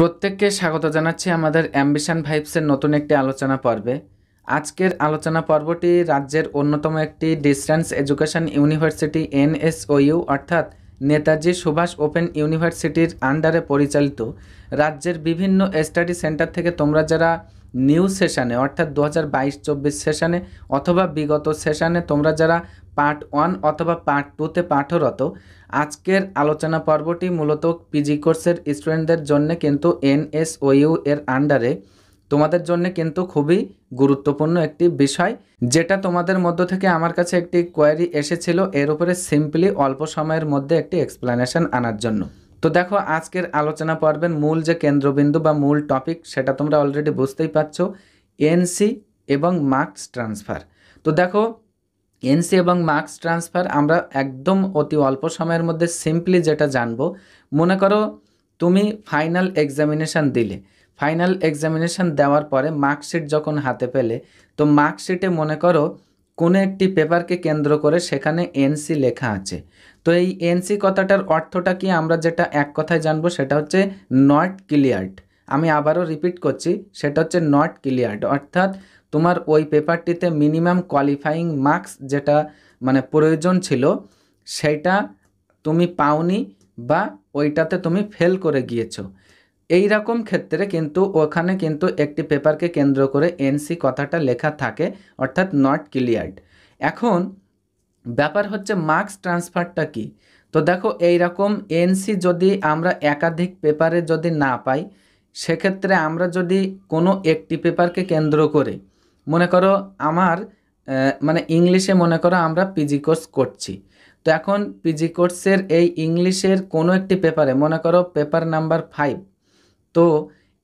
প্রত্যেককে স্বাগত জানাচ্ছি আমাদের অ্যাম্বিশন ভাইবসের নতুন একটি আলোচনা পর্বে আজকের আলোচনা পর্বটি রাজ্যের অন্যতম একটি ডিস্ট্যান্স এডুকেশন ইউনিভার্সিটি এনএসওইউ অর্থাৎ নেতাজি সুভাষ ওপেন ইউনিভার্সিটির আন্ডারে পরিচালিত রাজ্যের বিভিন্ন স্টাডি সেন্টার থেকে তোমরা যারা নিউ সেশানে অর্থাৎ দু হাজার বাইশ চব্বিশ সেশানে অথবা বিগত সেশানে তোমরা যারা পার্ট ওয়ান অথবা পার্ট টুতে পাঠরত আজকের আলোচনা পর্বটি মূলত পিজি কোর্সের স্টুডেন্টদের জন্য কিন্তু এনএসওইউ এর আন্ডারে তোমাদের জন্য কিন্তু খুবই গুরুত্বপূর্ণ একটি বিষয় যেটা তোমাদের মধ্য থেকে আমার কাছে একটি কোয়ারি এসেছিল এর উপরে সিম্পলি অল্প সময়ের মধ্যে একটি এক্সপ্লানেশন আনার জন্য তো দেখো আজকের আলোচনা পর্বের মূল যে কেন্দ্রবিন্দু বা মূল টপিক সেটা তোমরা অলরেডি বুঝতেই পারছো এনসি এবং মার্কস ট্রান্সফার তো দেখো এনসি এবং মার্কস ট্রান্সফার আমরা একদম অতি অল্প সময়ের মধ্যে সিম্পলি যেটা জানবো মনে করো তুমি ফাইনাল এক্সামিনেশান দিলে ফাইনাল এক্সামিনেশান দেওয়ার পরে মার্কশিট যখন হাতে পেলে তো মার্কশিটে মনে করো কোনো একটি পেপারকে কেন্দ্র করে সেখানে এনসি লেখা আছে তো এই এনসি কথাটার অর্থটা কি আমরা যেটা এক কথায় জানবো সেটা হচ্ছে নট ক্লিয়ার্ড আমি আবারও রিপিট করছি সেটা হচ্ছে নট ক্লিয়ার্ড অর্থাৎ তোমার ওই পেপারটিতে মিনিমাম কোয়ালিফাইং মার্কস যেটা মানে প্রয়োজন ছিল সেটা তুমি পাওনি বা ওইটাতে তুমি ফেল করে গিয়েছো এই রকম ক্ষেত্রে কিন্তু ওখানে কিন্তু একটি পেপারকে কেন্দ্র করে এনসি কথাটা লেখা থাকে অর্থাৎ নট ক্লিয়ার্ড এখন ব্যাপার হচ্ছে মার্কস ট্রান্সফারটা কি তো দেখো এই রকম এনসি যদি আমরা একাধিক পেপারে যদি না পাই সেক্ষেত্রে আমরা যদি কোনো একটি পেপারকে কেন্দ্র করে মনে করো আমার মানে ইংলিশে মনে করো আমরা পিজি কোর্স করছি তো এখন পিজি কোর্সের এই ইংলিশের কোনো একটি পেপারে মনে করো পেপার নাম্বার ফাইভ তো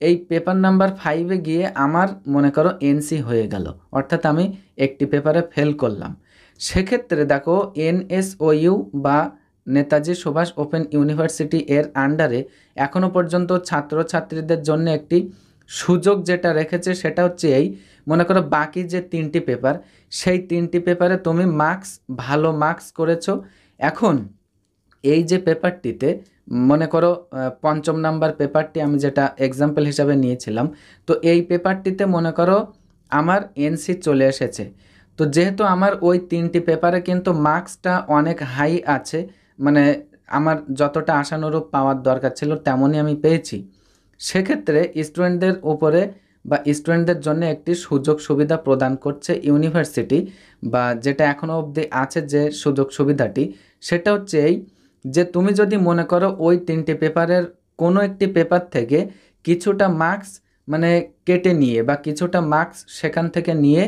এই পেপার নাম্বার ফাইভে গিয়ে আমার মনে করো এনসি হয়ে গেল অর্থাৎ আমি একটি পেপারে ফেল করলাম সেক্ষেত্রে দেখো এনএসওইউ বা নেতাজি সুভাষ ওপেন ইউনিভার্সিটি এর আন্ডারে এখনও পর্যন্ত ছাত্রছাত্রীদের জন্য একটি সুযোগ যেটা রেখেছে সেটা হচ্ছে এই মনে করো বাকি যে তিনটি পেপার সেই তিনটি পেপারে তুমি মার্কস ভালো মার্কস করেছো এখন এই যে পেপারটিতে মনে করো পঞ্চম নাম্বার পেপারটি আমি যেটা এক্সাম্পল হিসাবে নিয়েছিলাম তো এই পেপারটিতে মনে করো আমার এনসি চলে এসেছে তো যেহেতু আমার ওই তিনটি পেপারে কিন্তু মার্কসটা অনেক হাই আছে মানে আমার যতটা আশানুরূপ পাওয়ার দরকার ছিল তেমনই আমি পেয়েছি সেক্ষেত্রে স্টুডেন্টদের উপরে বা স্টুডেন্টদের জন্য একটি সুযোগ সুবিধা প্রদান করছে ইউনিভার্সিটি বা যেটা এখনও অবধি আছে যে সুযোগ সুবিধাটি সেটা হচ্ছে এই যে তুমি যদি মনে করো ওই তিনটি পেপারের কোনো একটি পেপার থেকে কিছুটা মার্কস মানে কেটে নিয়ে বা কিছুটা মার্কস সেখান থেকে নিয়ে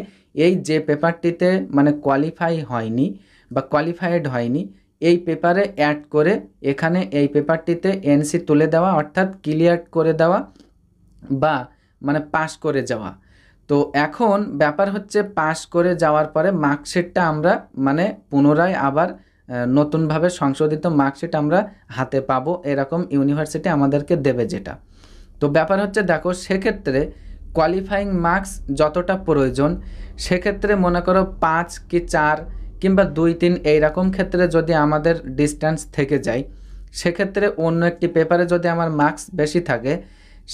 এই যে পেপারটিতে মানে কোয়ালিফাই হয়নি বা কোয়ালিফাইড হয়নি এই পেপারে অ্যাড করে এখানে এই পেপারটিতে এনসি তুলে দেওয়া অর্থাৎ ক্লিয়ার করে দেওয়া বা মানে পাস করে যাওয়া তো এখন ব্যাপার হচ্ছে পাস করে যাওয়ার পরে মার্কশিটটা আমরা মানে পুনরায় আবার নতুনভাবে সংশোধিত মার্কশিট আমরা হাতে পাবো এরকম ইউনিভার্সিটি আমাদেরকে দেবে যেটা তো ব্যাপার হচ্ছে দেখো সেক্ষেত্রে কোয়ালিফাইং মার্কস যতটা প্রয়োজন সেক্ষেত্রে মনে করো পাঁচ কি চার কিংবা দুই তিন এইরকম ক্ষেত্রে যদি আমাদের ডিস্ট্যান্স থেকে যায় সেক্ষেত্রে অন্য একটি পেপারে যদি আমার মার্কস বেশি থাকে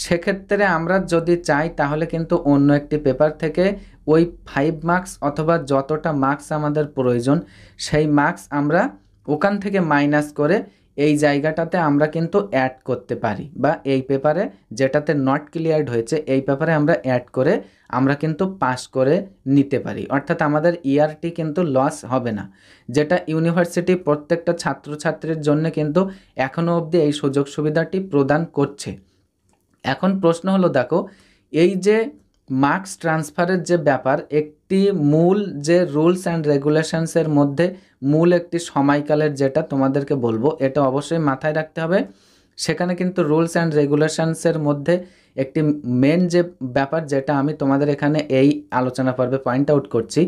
সেক্ষেত্রে আমরা যদি চাই তাহলে কিন্তু অন্য একটি পেপার থেকে ওই ফাইভ মার্কস অথবা যতটা মার্কস আমাদের প্রয়োজন সেই মার্কস আমরা ওখান থেকে মাইনাস করে এই জায়গাটাতে আমরা কিন্তু অ্যাড করতে পারি বা এই পেপারে যেটাতে নট ক্লিয়ার্ড হয়েছে এই পেপারে আমরা অ্যাড করে আমরা কিন্তু পাস করে নিতে পারি অর্থাৎ আমাদের ইয়ারটি e কিন্তু লস হবে না যেটা ইউনিভার্সিটি প্রত্যেকটা ছাত্রছাত্রীর জন্য কিন্তু এখনও অবধি এই সুযোগ সুবিধাটি প্রদান করছে এখন প্রশ্ন হলো দেখো এই যে মার্কস ট্রান্সফারের যে ব্যাপার একটি মূল যে রুলস অ্যান্ড রেগুলেশনসের মধ্যে মূল একটি সময়কালের যেটা তোমাদেরকে বলবো এটা অবশ্যই মাথায় রাখতে হবে সেখানে কিন্তু রুলস অ্যান্ড রেগুলেশনসের মধ্যে একটি মেন যে ব্যাপার যেটা আমি তোমাদের এখানে এই আলোচনা পর্বে পয়েন্ট আউট করছি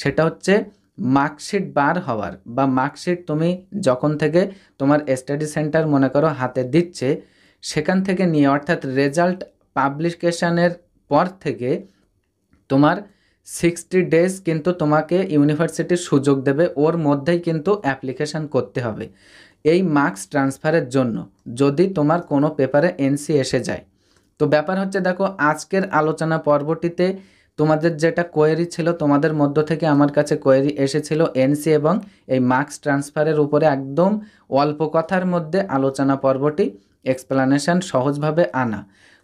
সেটা হচ্ছে মার্কশিট বার হওয়ার বা মার্কশিট তুমি যখন থেকে তোমার স্টাডি সেন্টার মনে করো হাতে দিচ্ছে সেখান থেকে নিয়ে অর্থাৎ রেজাল্ট পাবলিকেশানের পর থেকে তোমার সিক্সটি ডেজ কিন্তু তোমাকে ইউনিভার্সিটির সুযোগ দেবে ওর মধ্যেই কিন্তু অ্যাপ্লিকেশান করতে হবে এই মার্কস ট্রান্সফারের জন্য যদি তোমার কোনো পেপারে এনসি এসে যায় তো ব্যাপার হচ্ছে দেখো আজকের আলোচনা পর্বটিতে তোমাদের যেটা কোয়েরি ছিল তোমাদের মধ্য থেকে আমার কাছে কোয়েরি এসেছিল এনসি এবং এই মার্কস ট্রান্সফারের উপরে একদম অল্প কথার মধ্যে আলোচনা পর্বটি এক্সপ্লানেশন সহজভাবে আনা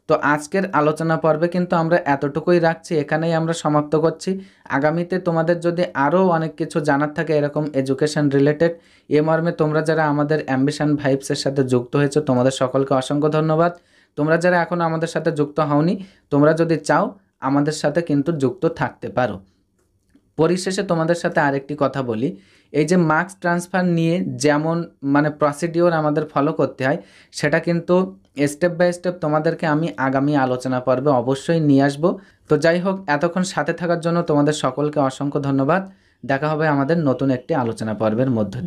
তো আজকের আলোচনা পর্বে কিন্তু আমরা এতটুকুই রাখছি এখানেই আমরা সমাপ্ত করছি আগামীতে তোমাদের যদি আরও অনেক কিছু জানার থাকে এরকম এডুকেশান রিলেটেড এ মর্মে তোমরা যারা আমাদের অ্যাম্বিশান ভাইবসের সাথে যুক্ত হয়েছো তোমাদের সকলকে অসংখ্য ধন্যবাদ তোমরা যারা এখনও আমাদের সাথে যুক্ত হওনি তোমরা যদি চাও আমাদের সাথে কিন্তু যুক্ত থাকতে পারো পরিশেষে তোমাদের সাথে আরেকটি কথা বলি এই যে মার্কস ট্রান্সফার নিয়ে যেমন মানে প্রসিডিওর আমাদের ফলো করতে হয় সেটা কিন্তু স্টেপ বাই স্টেপ তোমাদেরকে আমি আগামী আলোচনা পর্বে অবশ্যই নিয়ে আসব তো যাই হোক এতক্ষণ সাথে থাকার জন্য তোমাদের সকলকে অসংখ্য ধন্যবাদ দেখা হবে আমাদের নতুন একটি আলোচনা পর্বের মধ্য দিয়ে